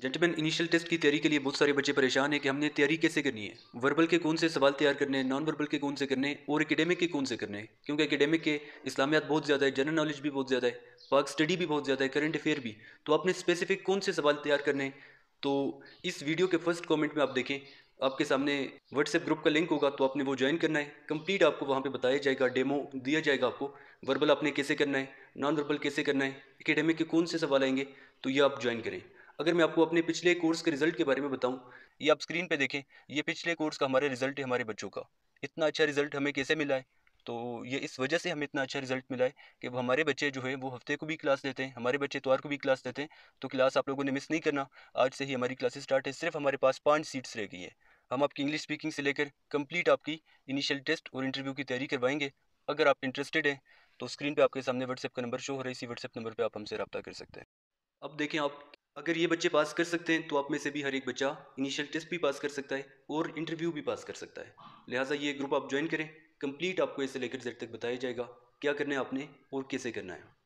gentlemen initial test की तैयारी के लिए बहुत सारे बच्चे परेशान हैं कि हमने तैयारी कैसे करनी है वर्बल के कौन से सवाल तैयार करने हैं नॉन वर्बल के कौन से करने हैं और एकेडमिक के कौन से करने हैं क्योंकि एकेडमिक के इस्लामियात बहुत ज़्यादा है जनरल नॉलेज भी बहुत ज़्यादा है पाक स्टडी भी बहुत ज़्यादा है करंट अफेयर भी तो आपने स्पेसिफिक कौन से सवाल तैयार करने हैं तो इस वीडियो के फर्स्ट कॉमेंट में आप देखें आपके सामने व्हाट्सएप ग्रुप का लिंक होगा तो आपने वो ज्वाइन करना है कम्प्लीट आपको वहाँ पर बताया जाएगा डेमो दिया जाएगा आपको वर्बल आपने कैसे करना है नॉन वर्बल कैसे करना है एकेडेमिक के कौन से सवाल आएंगे तो ये आप ज्वाइन करें अगर मैं आपको अपने पिछले कोर्स के रिजल्ट के बारे में बताऊं ये आप स्क्रीन पे देखें ये पिछले कोर्स का हमारा रिजल्ट है हमारे बच्चों का इतना अच्छा रिजल्ट हमें कैसे मिला है तो ये इस वजह से हमें इतना अच्छा रिजल्ट मिला है कि हमारे बच्चे जो है वो हफ्ते को भी क्लास लेते हैं हमारे बच्चे इतवार को भी क्लास लेते हैं तो क्लास आप लोगों ने मिस नहीं करना आज से ही हमारी क्लासेस स्टार्ट है सिर्फ हमारे पास पाँच सीट्स रह गई है हम आपकी इंग्लिश स्पीकिंग से लेकर कंप्लीट आपकी इनिशियल टेस्ट और इंटरव्यू की तैयारी करवाएंगे अगर आप इंटरेस्टेड हैं तो स्क्रीन पर आपके सामने व्हाट्सएप का नंबर शो हो रहा है इसी व्हाट्सएप नंबर पर आप हमसे रब्ता कर सकते हैं अब देखें आप अगर ये बच्चे पास कर सकते हैं तो आप में से भी हर एक बच्चा इनिशियल टेस्ट भी पास कर सकता है और इंटरव्यू भी पास कर सकता है लिहाजा ये ग्रुप आप ज्वाइन करें कंप्लीट आपको इसे लेकर जेड तक बताया जाएगा क्या करना है आपने और कैसे करना है